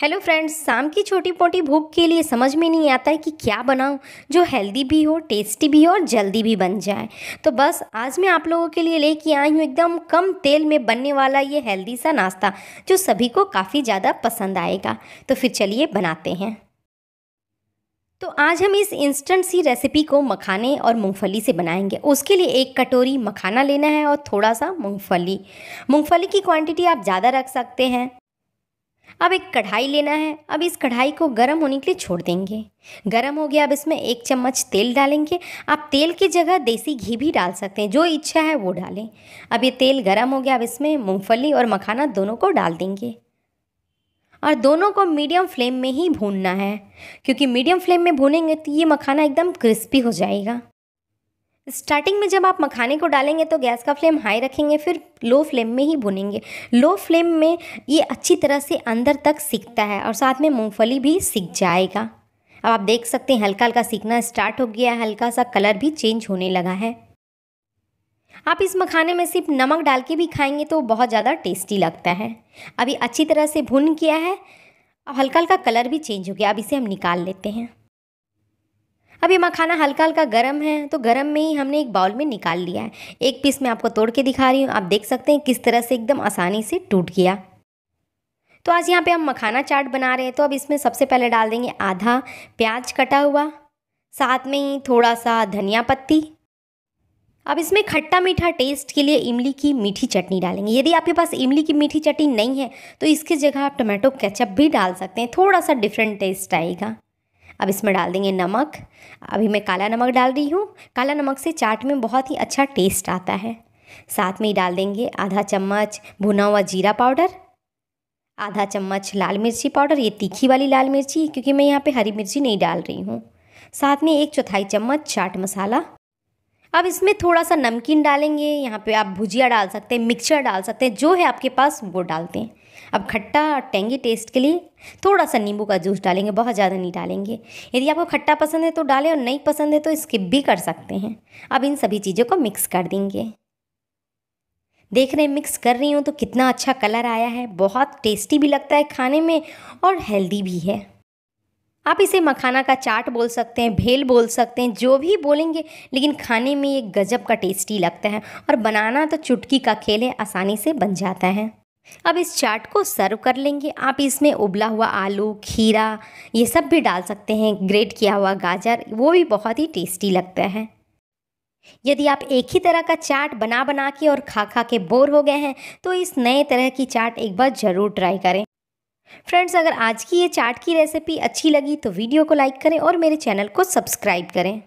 hello friends शाम की छोटी मोटी भूख के लिए समझ में नहीं आता है कि क्या बनाऊं जो हेल्दी भी हो टेस्टी भी हो और जल्दी भी बन जाए तो बस आज मैं आप लोगों के लिए लेके आई हूँ एकदम कम तेल में बनने वाला ये हेल्दी सा नाश्ता जो सभी को काफ़ी ज़्यादा पसंद आएगा तो फिर चलिए बनाते हैं तो आज हम इस इंस्टेंट सी रेसिपी को मखाने और मूंगफली से बनाएंगे उसके लिए एक कटोरी मखाना लेना है और थोड़ा सा मूंगफली मूंगफली की क्वांटिटी आप ज़्यादा रख सकते हैं अब एक कढ़ाई लेना है अब इस कढ़ाई को गर्म होने के लिए छोड़ देंगे गर्म हो गया अब इसमें एक चम्मच तेल डालेंगे आप तेल की जगह देसी घी भी डाल सकते हैं जो इच्छा है वो डालें अब ये तेल गर्म हो गया अब इसमें मूंगफली और मखाना दोनों को डाल देंगे और दोनों को मीडियम फ्लेम में ही भूनना है क्योंकि मीडियम फ्लेम में भूनेंगे तो ये मखाना एकदम क्रिस्पी हो जाएगा स्टार्टिंग में जब आप मखाने को डालेंगे तो गैस का फ्लेम हाई रखेंगे फिर लो फ्लेम में ही भुनेंगे लो फ्लेम में ये अच्छी तरह से अंदर तक सीखता है और साथ में मूंगफली भी सीख जाएगा अब आप देख सकते हैं हल्का हल्का सीखना स्टार्ट हो गया है हल्का सा कलर भी चेंज होने लगा है आप इस मखाने में सिर्फ नमक डाल के भी खाएंगे तो बहुत ज़्यादा टेस्टी लगता है अभी अच्छी तरह से भुन किया है अब हल्का हल्का कलर भी चेंज हो गया अब इसे हम निकाल लेते हैं अब ये मखाना हल्का हल्का गर्म है तो गर्म में ही हमने एक बाउल में निकाल लिया है एक पीस मैं आपको तोड़ के दिखा रही हूँ आप देख सकते हैं किस तरह से एकदम आसानी से टूट गया तो आज यहाँ पे हम मखाना चाट बना रहे हैं तो अब इसमें सबसे पहले डाल देंगे आधा प्याज कटा हुआ साथ में ही थोड़ा सा धनिया पत्ती अब इसमें खट्टा मीठा टेस्ट के लिए इमली की मीठी चटनी डालेंगे यदि आपके पास इमली की मीठी चटनी नहीं है तो इसकी जगह आप टोमेटो केचप भी डाल सकते हैं थोड़ा सा डिफरेंट टेस्ट आएगा अब इसमें डाल देंगे नमक अभी मैं काला नमक डाल रही हूँ काला नमक से चाट में बहुत ही अच्छा टेस्ट आता है साथ में ही डाल देंगे आधा चम्मच भुना हुआ जीरा पाउडर आधा चम्मच लाल मिर्ची पाउडर ये तीखी वाली लाल मिर्ची क्योंकि मैं यहाँ पे हरी मिर्ची नहीं डाल रही हूँ साथ में एक चौथाई चम्मच चाट मसाला अब इसमें थोड़ा सा नमकीन डालेंगे यहाँ पे आप भुजिया डाल सकते हैं मिक्सचर डाल सकते हैं जो है आपके पास वो डालते हैं अब खट्टा और टेंगी टेस्ट के लिए थोड़ा सा नींबू का जूस डालेंगे बहुत ज़्यादा नहीं डालेंगे यदि आपको खट्टा पसंद है तो डालें और नहीं पसंद है तो स्किप भी कर सकते हैं अब इन सभी चीज़ों को मिक्स कर देंगे देख रहे हैं मिक्स कर रही हूँ तो कितना अच्छा कलर आया है बहुत टेस्टी भी लगता है खाने में और हेल्दी भी है आप इसे मखाना का चाट बोल सकते हैं भेल बोल सकते हैं जो भी बोलेंगे लेकिन खाने में ये गजब का टेस्टी लगता है और बनाना तो चुटकी का खेल है आसानी से बन जाता है अब इस चाट को सर्व कर लेंगे आप इसमें उबला हुआ आलू खीरा ये सब भी डाल सकते हैं ग्रेट किया हुआ गाजर वो भी बहुत ही टेस्टी लगता है यदि आप एक ही तरह का चाट बना बना के और खा खा के बोर हो गए हैं तो इस नए तरह की चाट एक बार ज़रूर ट्राई करें फ्रेंड्स अगर आज की ये चाट की रेसिपी अच्छी लगी तो वीडियो को लाइक करें और मेरे चैनल को सब्सक्राइब करें